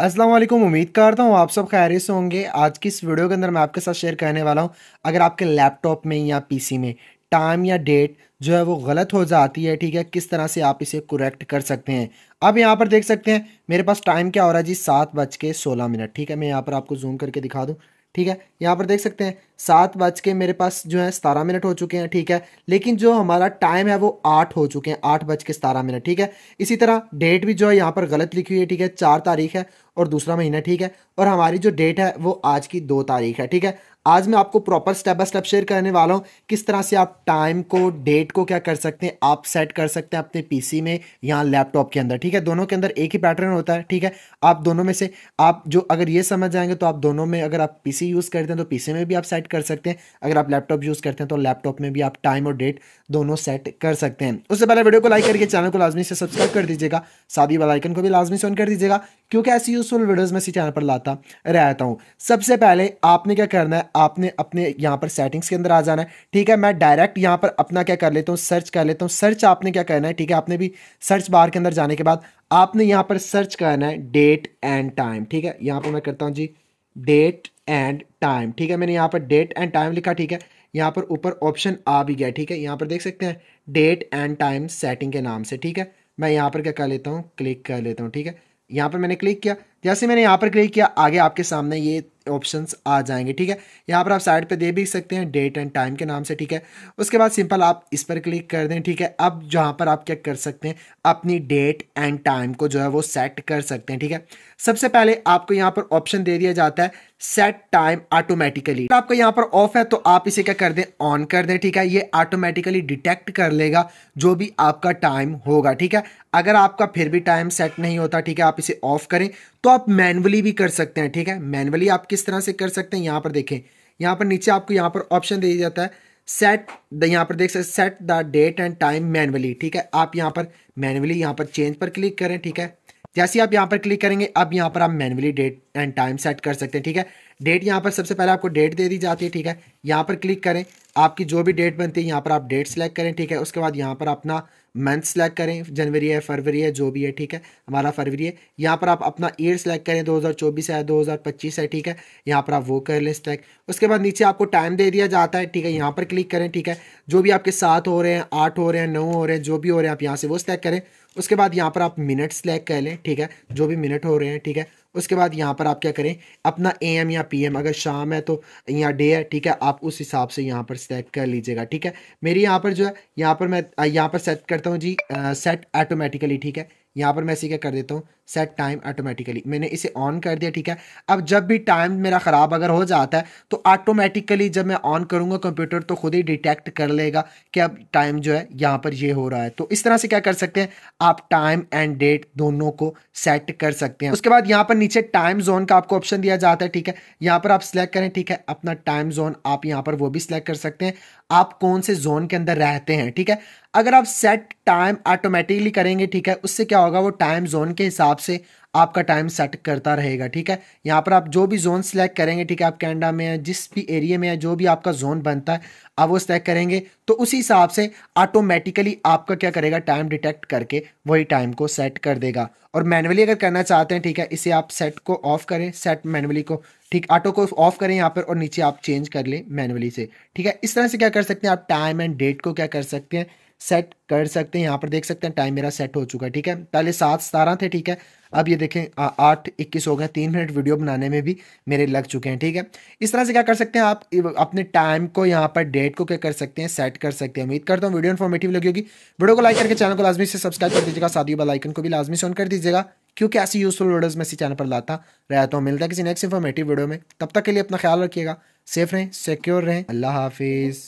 असलम उम्मीद करता हूँ आप सब खैर से होंगे आज की इस वीडियो के अंदर मैं आपके साथ शेयर करने वाला हूँ अगर आपके लैपटॉप में या पीसी में टाइम या डेट जो है वो गलत हो जाती है ठीक है किस तरह से आप इसे करेक्ट कर सकते हैं आप यहाँ पर देख सकते हैं मेरे पास टाइम क्या हो रहा है जी सात बज के सोलह मिनट ठीक है मैं यहाँ पर आपको जूम करके दिखा दूँ ठीक है यहाँ पर देख सकते हैं सात बज के मेरे पास जो है सतारह मिनट हो चुके हैं ठीक है लेकिन जो हमारा टाइम है वो आठ हो चुके हैं आठ बज के सतारह मिनट ठीक है इसी तरह डेट भी जो है यहाँ पर गलत लिखी हुई है ठीक है चार तारीख है और दूसरा महीना ठीक है और हमारी जो डेट है वो आज की दो तारीख है ठीक है आज मैं आपको proper step by step share करने वाला हूँ किस तरह से आप टाइम को डेट को क्या कर सकते हैं आप सेट कर सकते हैं अपने पीसी में या लैपटॉप के अंदर ठीक है दोनों के अंदर एक ही पैटर्न होता है ठीक है आप दोनों में से आप जो अगर ये समझ जाएंगे तो आप दोनों में अगर आप पीसी यूज़ करते हैं तो पीसी में भी आप सेट कर सकते हैं अगर आप लैपटॉप यूज़ करते हैं तो लैपटॉप में भी आप टाइम और डेट दोनों सेट कर सकते हैं उससे पहले वीडियो को लाइक करके चैनल को लाजमी से सब्सक्राइब कर दीजिएगा साथ ही बेलाइकन को भी लाजमी से ऑन कर दीजिएगा क्योंकि ऐसी यूजफुल वीडियोस मैं इसी चैनल पर लाता रहता हूँ सबसे पहले आपने क्या करना है आपने अपने यहाँ पर सेटिंग्स के अंदर आ जाना है ठीक है मैं डायरेक्ट यहाँ पर अपना क्या कर लेता हूँ सर्च कर लेता हूँ सर्च आपने क्या करना है ठीक है आपने भी सर्च बार के अंदर जाने के बाद आपने यहाँ पर सर्च करना है डेट एंड टाइम ठीक है यहाँ पर मैं करता हूँ जी डेट एंड टाइम ठीक है मैंने यहाँ पर डेट एंड टाइम लिखा ठीक है यहाँ पर ऊपर ऑप्शन आ भी गया ठीक है यहाँ पर देख सकते हैं डेट एंड टाइम सेटिंग के नाम से ठीक है मैं यहाँ पर क्या कर लेता हूँ क्लिक कर लेता हूँ ठीक है यहाँ पर मैंने क्लिक किया जैसे मैंने यहाँ पर क्लिक किया आगे आपके सामने ये ऑप्शंस आ जाएंगे ठीक है यहाँ पर आप साइड पे दे भी सकते हैं डेट एंड टाइम के नाम से ठीक है उसके बाद सिंपल आप इस पर क्लिक कर दें ठीक है अब जहाँ पर आप क्या कर सकते हैं अपनी डेट एंड टाइम को जो है वो सेट कर सकते हैं ठीक है सबसे पहले आपको यहाँ पर ऑप्शन दे दिया जाता है सेट टाइम ऑटोमेटिकली आपका यहाँ पर ऑफ है तो आप इसे क्या कर दें ऑन कर दें ठीक है ये ऑटोमेटिकली डिटेक्ट कर लेगा जो भी आपका टाइम होगा ठीक है अगर आपका फिर भी टाइम सेट नहीं होता ठीक है आप इसे ऑफ करें तो आप मैनुअली भी कर सकते हैं ठीक है मैनुअली आप किस तरह से कर सकते हैं यहाँ पर देखें यहाँ पर नीचे आपको यहाँ पर ऑप्शन दे दिया जाता है सेट द यहाँ पर देख सकते set the date and time manually ठीक है आप यहाँ पर मैनुअली यहाँ पर चेंज पर क्लिक करें ठीक है जैसे आप यहाँ पर क्लिक करेंगे अब यहाँ पर आप manually date and time set कर सकते हैं ठीक है डेट यहाँ पर सबसे पहले आपको डेट दे दी जाती है ठीक है यहाँ पर क्लिक करें आपकी जो भी डेट बनती है यहाँ पर आप डेट सेलेक्ट करें ठीक है उसके बाद यहाँ पर अपना मंथ सेलेक्ट करें जनवरी है फरवरी है जो भी है ठीक है हमारा फरवरी है यहाँ पर आप अपना ईयर सेलेक्ट करें 2024 है 2025 है ठीक है यहाँ पर आप वो कर लें सेलेक्ट उसके बाद नीचे आपको टाइम दे दिया जाता है ठीक है यहाँ पर क्लिक करें ठीक है जो भी आपके साथ हो रहे हैं आठ हो रहे हैं नौ हो रहे हैं जो भी हो रहे हैं आप यहाँ से वो सेलेक्ट करें उसके बाद यहाँ पर आप मिनट सेलेक्ट कर लें ठीक है जो भी मिनट हो रहे हैं ठीक है उसके बाद यहाँ पर आप क्या करें अपना ए एम या पी एम अगर शाम है तो या डे है ठीक है आप उस हिसाब से यहाँ पर सेट कर लीजिएगा ठीक है मेरी यहाँ पर जो है यहाँ पर मैं यहाँ पर सेट करता हूँ जी आ, सेट ऑटोमेटिकली ठीक है यहाँ पर मैं ऐसे क्या कर देता हूँ सेट टाइम ऑटोमेटिकली मैंने इसे ऑन कर दिया ठीक है अब जब भी टाइम मेरा ख़राब अगर हो जाता है तो ऑटोमेटिकली जब मैं ऑन करूँगा कंप्यूटर तो खुद ही डिटेक्ट कर लेगा कि अब टाइम जो है यहाँ पर ये हो रहा है तो इस तरह से क्या कर सकते हैं आप टाइम एंड डेट दोनों को सेट कर सकते हैं उसके बाद यहाँ पर नीचे टाइम जोन का आपको ऑप्शन दिया जाता है ठीक है यहाँ पर आप सिलेक्ट करें ठीक है अपना टाइम जोन आप यहाँ पर वो भी सिलेक्ट कर सकते हैं आप कौन से जोन के अंदर रहते हैं ठीक है अगर आप सेट टाइम ऑटोमेटिकली करेंगे ठीक है उससे क्या होगा वो टाइम जोन के हिसाब हिसाब से आपका टाइम सेट करता रहेगा ठीक है यहाँ पर आप जो भी जोन सेलेक्ट करेंगे ठीक है आप कैनेडा में है जिस भी एरिया में है जो भी आपका जोन बनता है आप वो सेलेक्ट करेंगे तो उसी हिसाब से ऑटोमेटिकली आपका क्या करेगा टाइम डिटेक्ट करके वही टाइम को सेट कर देगा और मैनुअली अगर करना चाहते हैं ठीक है इसे आप सेट को ऑफ करें सेट मैनुअली को ठीक ऑटो को ऑफ करें यहाँ पर और नीचे आप चेंज कर लें मैनुअली से ठीक है इस तरह से क्या कर सकते हैं आप टाइम एंड डेट को क्या कर सकते हैं सेट कर सकते हैं यहाँ पर देख सकते हैं टाइम मेरा सेट हो चुका है ठीक है पहले सात सतारह थे ठीक है अब ये देखें आठ इक्कीस हो गए तीन मिनट वीडियो बनाने में भी मेरे लग चुके हैं ठीक है इस तरह से क्या कर सकते हैं आप अपने टाइम को यहाँ पर डेट को क्या कर सकते हैं सेट कर सकते हैं उम्मीद करता हूँ वीडियो इन्फॉर्मेटिव लगी होगी वीडियो को लाइक करके चैनल को लाजमी से सब्सक्राइब कर दीजिएगा साथ बेलाइकन को भी लाजमी से ऑन कर दीजिएगा क्योंकि ऐसी यूजफुल वीडियोज़ मैं इसी चैनल पर लाता रहता हूँ मिलता है किसी नेक्स्ट इन्फॉर्मेटिव वीडियो में तब तक के लिए अपना ख्याल रखिएगा सेफ रहें सिक्योर रहें अल्लाह हाफिज़